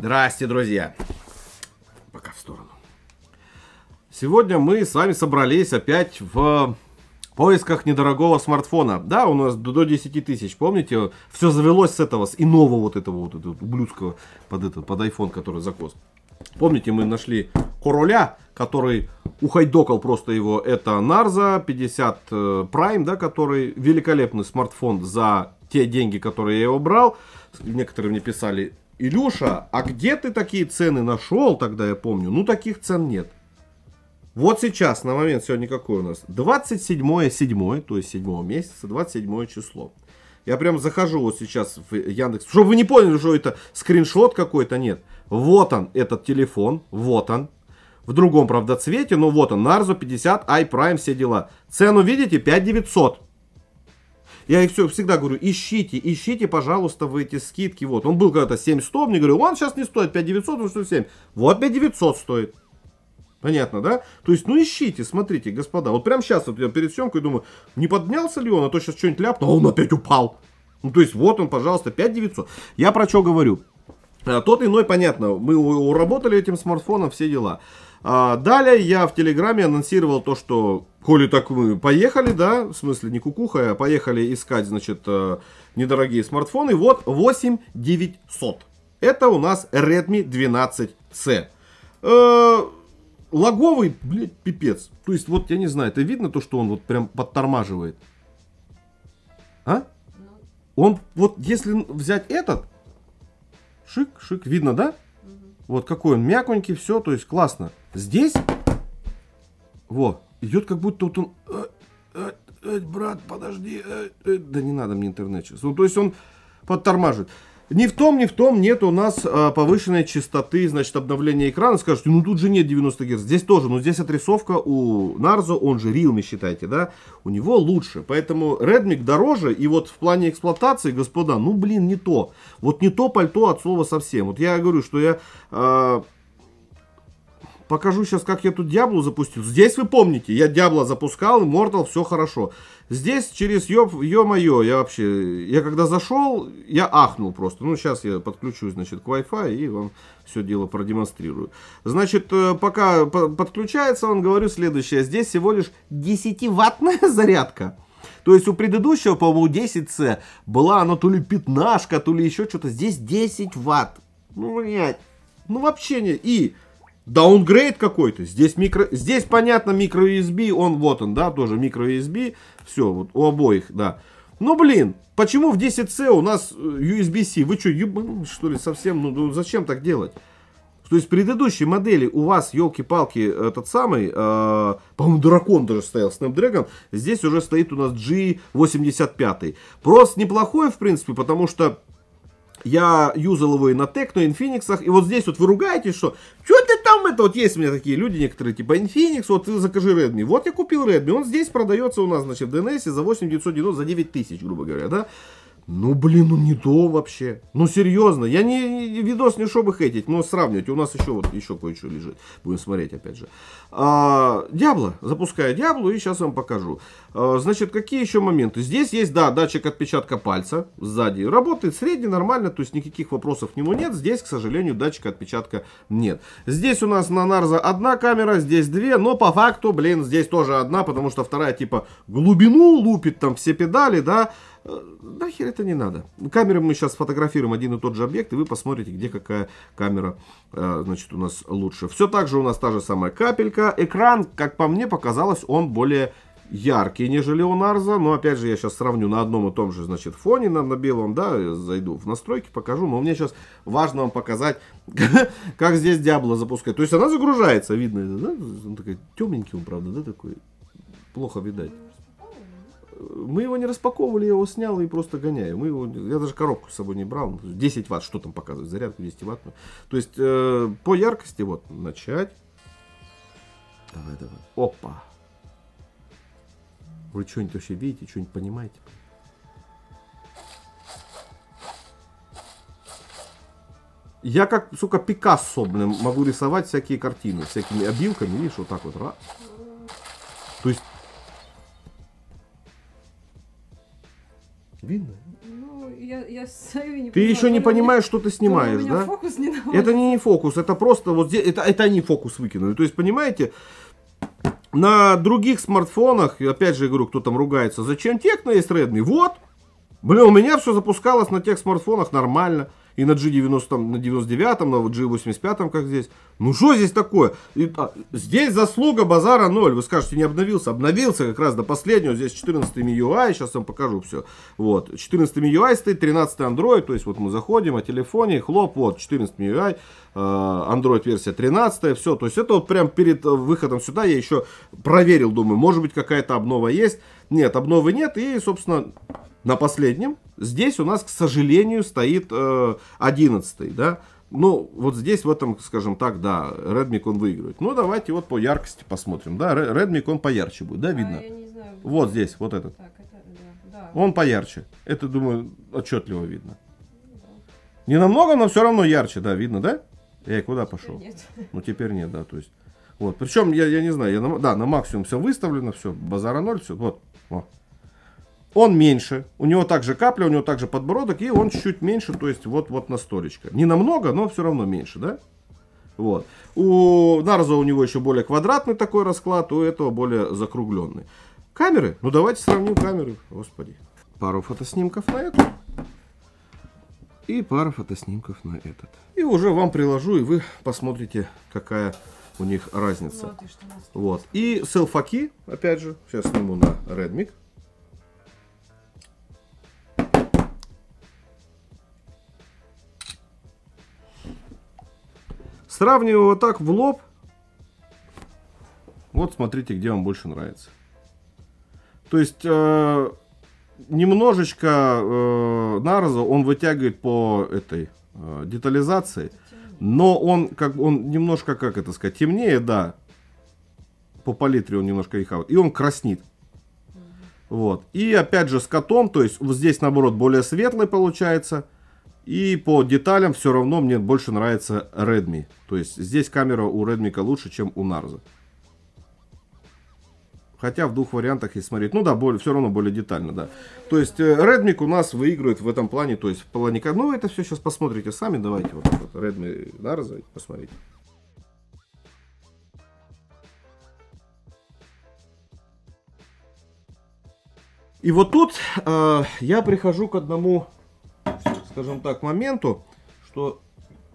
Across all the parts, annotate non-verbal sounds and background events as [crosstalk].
Здрасте, друзья. Пока в сторону. Сегодня мы с вами собрались опять в поисках недорогого смартфона. Да, у нас до 10 тысяч, помните? Все завелось с этого, с иного вот этого вот этого ублюдского под, этот, под iPhone, который закос. Помните, мы нашли короля, который ухайдокал просто его. Это Narza 50 э, Prime, да, который великолепный смартфон за те деньги, которые я его брал. Некоторые мне писали, Илюша, а где ты такие цены нашел, тогда я помню? Ну, таких цен нет. Вот сейчас, на момент сегодня какой у нас? 27 7, то есть 7 месяца, 27 число. Я прям захожу вот сейчас в Яндекс. Чтобы вы не поняли, что это скриншот какой-то, нет. Вот он, этот телефон, вот он. В другом, правда, цвете, но вот он, Narzo 50, iPrime, все дела. Цену видите? 5900. Я их все всегда говорю, ищите, ищите, пожалуйста, в эти скидки. Вот, он был когда-то 7100, мне говорю, он сейчас не стоит 5900, он стоит 7. Вот 5900 стоит. Понятно, да? То есть, ну ищите, смотрите, господа. Вот прямо сейчас, вот я перед съемкой думаю, не поднялся ли он, а то сейчас что-нибудь ляпнул, а он опять упал. Ну, то есть, вот он, пожалуйста, 5900. Я про что говорю? Э, тот иной, понятно, мы уработали этим смартфоном все дела. А, далее я в Телеграме анонсировал то, что, коли так мы поехали, да, в смысле не кукуха, а поехали искать, значит, э, недорогие смартфоны. Вот 8900. Это у нас Redmi 12C. Э, логовый, блядь, пипец. То есть, вот, я не знаю, это видно то, что он вот прям подтормаживает? А? Ну. Он, вот, если взять этот, шик, шик, видно, да? Вот какой он мягонький, все, то есть классно. Здесь, вот идет как будто вот он... Э, э, э, брат, подожди, да не надо мне интернет сейчас. Ну, то есть он подтормаживает. Ни в том, ни в том нет у нас э, повышенной частоты, значит, обновления экрана. Скажете, ну тут же нет 90 Гц. Здесь тоже, но здесь отрисовка у Narzo, он же Realme, считайте, да, у него лучше. Поэтому Redmi дороже, и вот в плане эксплуатации, господа, ну блин, не то. Вот не то пальто от слова совсем. Вот я говорю, что я... Э, Покажу сейчас, как я тут Диаблу запустил. Здесь вы помните, я Диабло запускал, и Мортал, все хорошо. Здесь через, ё-моё, я вообще, я когда зашел, я ахнул просто. Ну, сейчас я подключусь, значит, к Wi-Fi и вам все дело продемонстрирую. Значит, э, пока подключается, он говорю следующее. Здесь всего лишь 10-ваттная [laughs] зарядка. То есть у предыдущего, по-моему, 10C была она то ли пятнашка, то ли еще что-то. Здесь 10 ватт. Ну, блядь. Ну, вообще не... И даунгрейд какой-то. Здесь микро, здесь понятно микро USB, он вот он, да, тоже микро USB. Все, вот у обоих, да. Ну блин, почему в 10C у нас э, USB-C? Вы что, ебан, ну, что ли, совсем? Ну, ну зачем так делать? То есть в предыдущей модели у вас, елки-палки, этот самый, э, по-моему, дракон даже стоял, Snapdragon. Здесь уже стоит у нас G85. Просто неплохой, в принципе, потому что я юзал его и на Текно, и Инфиниксах. И вот здесь вот вы ругаетесь, что что ты там это? Вот есть у меня такие люди некоторые, типа Infinix, вот ты закажи Redmi. Вот я купил Redmi, он здесь продается у нас, значит, в DNS за 8 990, за 9 тысяч, грубо говоря, да? Ну, блин, ну не то вообще. Ну, серьезно. Я не, не видос не чтобы хейтить, но сравнивать. У нас еще вот еще кое-что лежит. Будем смотреть, опять же. А, Диабло. Запускаю Диабло и сейчас вам покажу. А, значит, какие еще моменты? Здесь есть, да, датчик отпечатка пальца сзади. Работает средне, нормально, то есть никаких вопросов к нему нет. Здесь, к сожалению, датчика отпечатка нет. Здесь у нас на Нарза одна камера, здесь две, но по факту, блин, здесь тоже одна, потому что вторая типа глубину лупит там все педали, да, Э, нахер это не надо. Камерами мы сейчас фотографируем один и тот же объект, и вы посмотрите, где какая камера э, значит, у нас лучше. Все так же у нас та же самая капелька. Экран, как по мне показалось, он более яркий, нежели у Нарза. Но опять же, я сейчас сравню на одном и том же, значит, фоне на, на белом, да, э, зайду в настройки, покажу. Но мне сейчас важно вам показать, [laughs] как здесь Диабло запускать. То есть она загружается, видно, да? Он такой темненький он, правда, да, такой. Плохо видать. Мы его не распаковывали, я его снял и просто гоняю. Мы его, я даже коробку с собой не брал. 10 ватт, что там показывает, зарядку 10 ватт. То есть э, по яркости вот начать. Давай, давай. Опа. Вы что-нибудь вообще видите, что-нибудь понимаете? Я как, сука, Пикассо, блин, могу рисовать всякие картины, всякими обилками, видишь, вот так вот. Раз. То есть Видно? Ну, я, я сами [laughs] не Ты еще не понимаешь, что ты снимаешь, да? Фокус не это не фокус, это просто вот здесь, это, это они фокус выкинули. То есть, понимаете, на других смартфонах, опять же я говорю, кто там ругается, зачем техно есть редный? Вот, блин, у меня все запускалось на тех смартфонах нормально и на G90, на 99, на вот G85, как здесь. Ну что здесь такое? И, а, здесь заслуга базара 0. Вы скажете, не обновился. Обновился как раз до последнего. Здесь 14 MIUI, сейчас вам покажу все. Вот, 14 MIUI стоит, 13 Android, то есть вот мы заходим о телефоне, хлоп, вот, 14 MIUI, а, Android версия 13, все. То есть это вот прям перед э, выходом сюда я еще проверил, думаю, может быть какая-то обнова есть. Нет, обновы нет, и, собственно, на последнем. Здесь у нас, к сожалению, стоит э, да. Ну, вот здесь, в этом, скажем так, да, Redmi он выигрывает. Ну, давайте вот по яркости посмотрим, да. Redmi он поярче будет, да, а, видно? А, знаю, вот здесь, вот этот. Так, это, да, да. Он поярче. Это, думаю, отчетливо видно. Ну, не намного, но все равно ярче, да, видно, да? я куда теперь пошел? Нет. [laughs] Ну, теперь нет, да, то есть. Вот, причем, я, я не знаю, я на, да, на максимум все выставлено, все, базара ноль, все, вот, о, он меньше, у него также капля, у него также подбородок, и он чуть меньше, то есть вот-вот на столечко. Не намного, но все равно меньше, да? Вот. У Нарза у него еще более квадратный такой расклад, у этого более закругленный. Камеры? Ну давайте сравним камеры. Господи. Пару фотоснимков на эту. И пару фотоснимков на этот. И уже вам приложу, и вы посмотрите, какая у них разница. Вот. И селфаки, опять же, сейчас сниму на Redmi. Сравниваю вот так в лоб. Вот смотрите, где вам больше нравится. То есть э, немножечко э, нарза он вытягивает по этой э, детализации, но он как он немножко как это сказать темнее, да. По палитре он немножко рехавает, и он краснит. Вот. И опять же с котом, то есть здесь наоборот более светлый получается. И по деталям все равно мне больше нравится Redmi. То есть здесь камера у Redmi лучше, чем у Narza. Хотя в двух вариантах и смотреть. Ну да, более, все равно более детально, да. То есть э, Redmi у нас выигрывает в этом плане. То есть в плане... Ну это все сейчас посмотрите сами. Давайте вот так вот Redmi Narza посмотрите. И вот тут э, я прихожу к одному скажем так, моменту, что...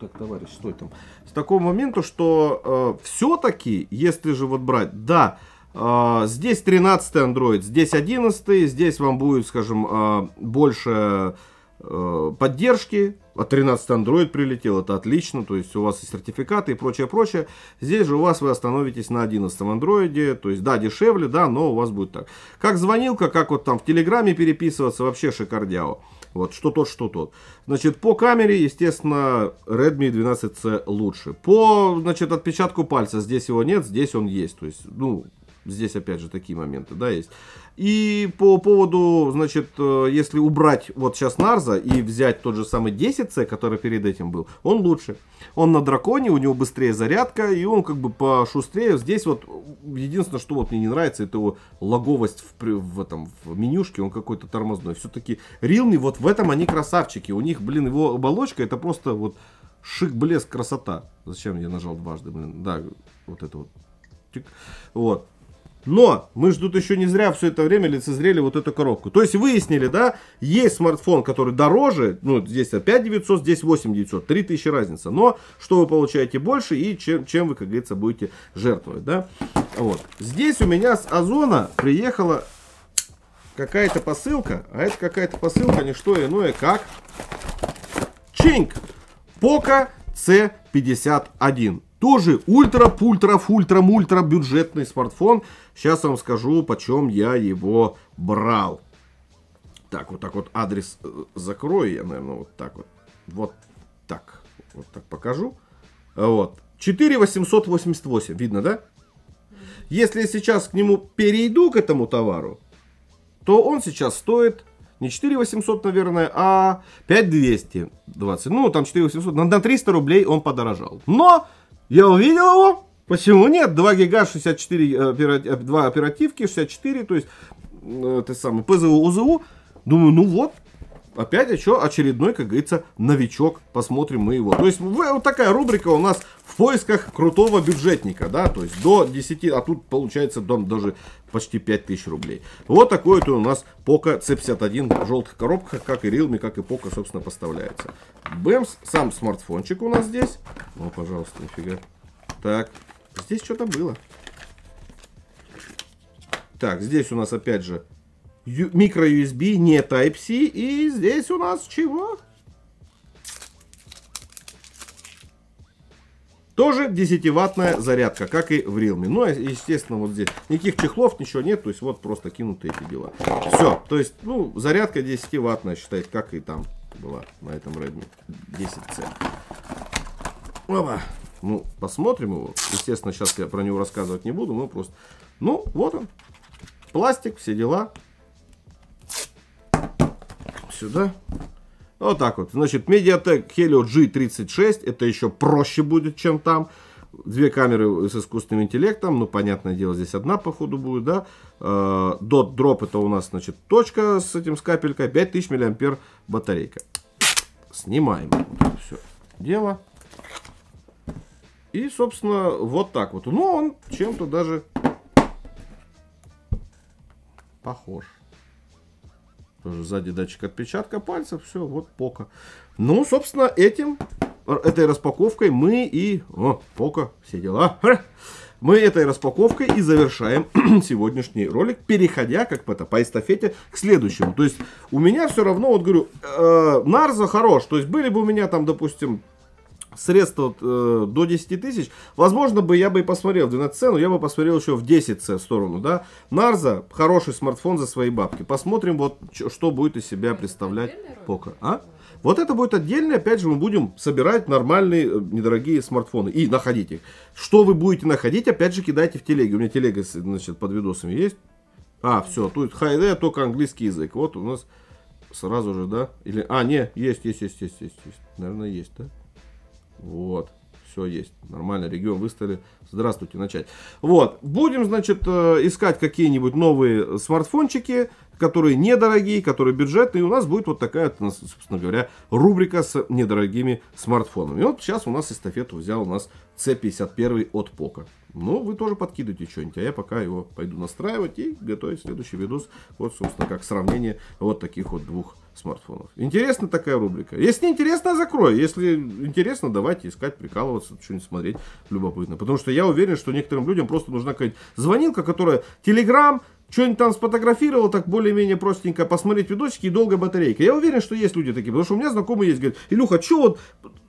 Так, товарищ, стой там. С такого момента, что э, все-таки, если же вот брать, да, э, здесь 13 Android, здесь 11, здесь вам будет, скажем, э, больше э, поддержки, от 13 Android прилетел, это отлично, то есть у вас и сертификаты и прочее, прочее. Здесь же у вас вы остановитесь на 11 Android, то есть да, дешевле, да, но у вас будет так. Как звонилка, как вот там в Телеграме переписываться, вообще шикардяо. Вот, что тот, что тот. Значит, по камере, естественно, Redmi 12C лучше. По, значит, отпечатку пальца, здесь его нет, здесь он есть. То есть, ну, Здесь, опять же, такие моменты, да, есть. И по поводу, значит, э, если убрать вот сейчас Нарза и взять тот же самый 10C, который перед этим был, он лучше. Он на драконе, у него быстрее зарядка, и он как бы пошустрее. Здесь вот единственное, что вот мне не нравится, это его логовость в, в этом в менюшке, он какой-то тормозной. Все-таки Realme, вот в этом они красавчики. У них, блин, его оболочка, это просто вот шик, блеск, красота. Зачем я нажал дважды, блин, да, вот это вот. Вот. Но мы ждут еще не зря все это время лицезрели вот эту коробку. То есть выяснили, да, есть смартфон, который дороже, ну, здесь 5 900, здесь 8 900, 3000 разница. Но что вы получаете больше и чем, чем вы, как говорится, будете жертвовать, да. Вот. Здесь у меня с Озона приехала какая-то посылка, а это какая-то посылка, не что иное, как чинг Пока C51. Тоже ультра-пультра-фультра-мультра бюджетный смартфон, Сейчас вам скажу, почем я его брал. Так, вот так вот адрес э, закрою я, наверное, вот так вот. Вот так. Вот так покажу. Э, вот. 4888, видно, да? Если я сейчас к нему перейду, к этому товару, то он сейчас стоит не 4800, наверное, а 5220. Ну, там 4800, на 300 рублей он подорожал. Но я увидел его, Почему нет? 2 гига, 64, 2 э, э, оперативки, 64, то есть, э, это самое, ПЗУ, УЗУ. Думаю, ну вот, опять еще очередной, как говорится, новичок. Посмотрим мы его. То есть, вот такая рубрика у нас в поисках крутого бюджетника, да, то есть до 10, а тут получается дом даже почти 5000 рублей. Вот такой вот у нас Poco C51 в желтых коробках, как и Realme, как и Poco, собственно, поставляется. Бэмс, сам смартфончик у нас здесь. Ну, пожалуйста, нифига. Так, Здесь что-то было. Так, здесь у нас опять же микро USB, не Type-C. И здесь у нас чего? Тоже 10-ваттная зарядка, как и в Realme. Ну, а, естественно, вот здесь никаких чехлов, ничего нет. То есть, вот просто кинутые эти дела. Все. То есть, ну, зарядка 10-ваттная, считает, как и там была на этом Redmi 10C. Опа. Ну, посмотрим его. Естественно, сейчас я про него рассказывать не буду. Мы просто... Ну, вот он. Пластик, все дела. Сюда. Вот так вот. Значит, Mediatek Helio G36. Это еще проще будет, чем там. Две камеры с искусственным интеллектом. Ну, понятное дело, здесь одна, походу, будет, да. Э, Dot Drop это у нас, значит, точка с этим, с капелькой. 5000 мА батарейка. Снимаем. все дело. И, собственно, вот так вот. Но ну, он чем-то даже похож. Тоже сзади датчик отпечатка пальцев, все, вот пока. Ну, собственно, этим, этой распаковкой мы и... О, пока, все дела. Мы этой распаковкой и завершаем [clears throat] сегодняшний ролик, переходя, как это, по эстафете к следующему. То есть у меня все равно, вот говорю, э, Нарза хорош. То есть были бы у меня там, допустим, средства э, до 10 тысяч, возможно бы я бы и посмотрел в 12C, но я бы посмотрел еще в 10C сторону, да. Нарза хороший смартфон за свои бабки. Посмотрим вот что будет из себя представлять Пока. А? Вот это будет отдельно, опять же, мы будем собирать нормальные э, недорогие смартфоны и находить их. Что вы будете находить, опять же, кидайте в телеге. У меня телега, значит, под видосами есть. А, все, тут хайде, только английский язык. Вот у нас сразу же, да? Или, а, не, есть, есть, есть, есть, есть, есть. Наверное, есть, да? Вот, все есть. Нормально, регион выставили. Здравствуйте, начать. Вот, будем, значит, э, искать какие-нибудь новые смартфончики, которые недорогие, которые бюджетные. И у нас будет вот такая, собственно говоря, рубрика с недорогими смартфонами. И вот сейчас у нас эстафету взял у нас C51 от Пока. Ну, вы тоже подкидывайте что-нибудь, а я пока его пойду настраивать и готовить следующий видос. Вот, собственно, как сравнение вот таких вот двух смартфонов. Интересна такая рубрика. Если не интересно, закрой. Если интересно, давайте искать, прикалываться, что-нибудь смотреть любопытно. Потому что я уверен, что некоторым людям просто нужна какая-нибудь звонилка, которая Телеграм, что-нибудь там сфотографировал, так более-менее простенько, посмотреть видосики и долго батарейка. Я уверен, что есть люди такие, потому что у меня знакомые есть, говорят, Илюха, что вот,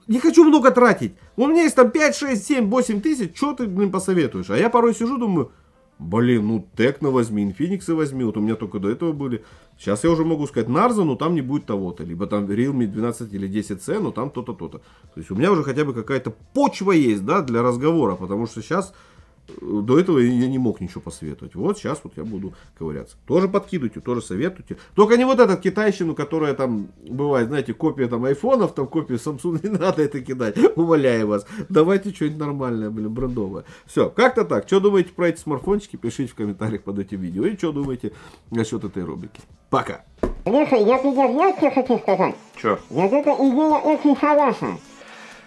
не хочу много тратить. У меня есть там 5, 6, 7, 8 тысяч, что ты, мне посоветуешь? А я порой сижу, думаю, Блин, ну Текно возьми, Инфиникса возьми, вот у меня только до этого были. Сейчас я уже могу сказать Нарза, но ну там не будет того-то. Либо там Realme 12 или 10C, но ну там то-то, то-то. То есть у меня уже хотя бы какая-то почва есть, да, для разговора, потому что сейчас до этого я не мог ничего посоветовать. Вот сейчас вот я буду ковыряться. Тоже подкидывайте, тоже советуйте. Только не вот этот китайщину, которая там бывает, знаете, копия там айфонов, там копия Samsung, [laughs] не надо это кидать. Умоляю вас. Давайте что-нибудь нормальное, блин, брендовое. Все, как-то так. Что думаете про эти смартфончики, пишите в комментариях под этим видео. И что думаете насчет этой рубрики. Пока. Миша, я тебе больше хочу сказать. Что? Вот эта идея очень хорошая.